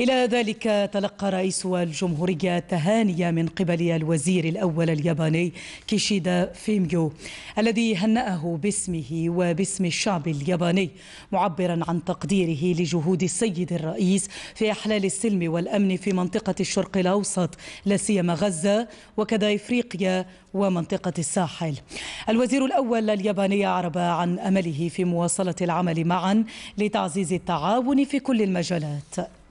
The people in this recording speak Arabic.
إلى ذلك تلقى رئيس الجمهورية تهانية من قبل الوزير الأول الياباني كيشيدا فيميو الذي هنأه باسمه وباسم الشعب الياباني معبرا عن تقديره لجهود السيد الرئيس في إحلال السلم والأمن في منطقة الشرق الأوسط لا سيما غزة وكذا إفريقيا ومنطقة الساحل الوزير الأول الياباني أعرب عن أمله في مواصلة العمل معا لتعزيز التعاون في كل المجالات